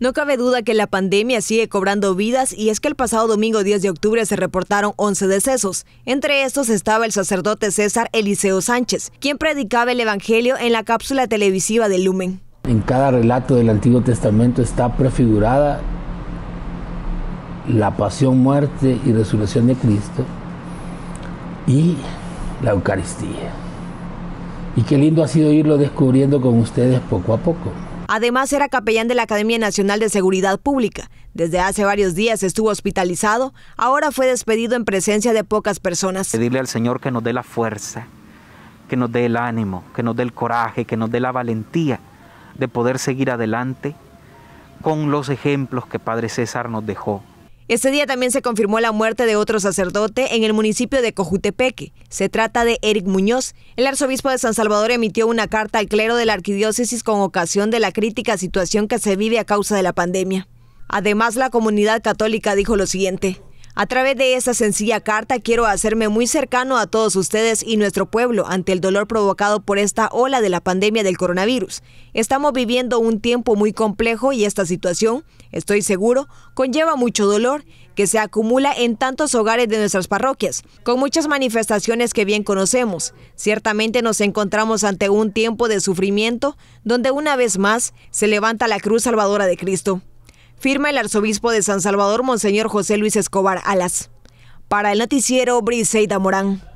No cabe duda que la pandemia sigue cobrando vidas y es que el pasado domingo 10 de octubre se reportaron 11 decesos. Entre estos estaba el sacerdote César Eliseo Sánchez, quien predicaba el Evangelio en la cápsula televisiva de Lumen. En cada relato del Antiguo Testamento está prefigurada la pasión, muerte y resurrección de Cristo y la Eucaristía. Y qué lindo ha sido irlo descubriendo con ustedes poco a poco. Además, era capellán de la Academia Nacional de Seguridad Pública. Desde hace varios días estuvo hospitalizado, ahora fue despedido en presencia de pocas personas. Pedirle al Señor que nos dé la fuerza, que nos dé el ánimo, que nos dé el coraje, que nos dé la valentía de poder seguir adelante con los ejemplos que Padre César nos dejó. Ese día también se confirmó la muerte de otro sacerdote en el municipio de Cojutepeque. Se trata de Eric Muñoz. El arzobispo de San Salvador emitió una carta al clero de la arquidiócesis con ocasión de la crítica situación que se vive a causa de la pandemia. Además, la comunidad católica dijo lo siguiente. A través de esta sencilla carta quiero hacerme muy cercano a todos ustedes y nuestro pueblo ante el dolor provocado por esta ola de la pandemia del coronavirus. Estamos viviendo un tiempo muy complejo y esta situación, estoy seguro, conlleva mucho dolor que se acumula en tantos hogares de nuestras parroquias, con muchas manifestaciones que bien conocemos. Ciertamente nos encontramos ante un tiempo de sufrimiento donde una vez más se levanta la cruz salvadora de Cristo firma el arzobispo de San Salvador, Monseñor José Luis Escobar Alas. Para el noticiero Briseida Morán.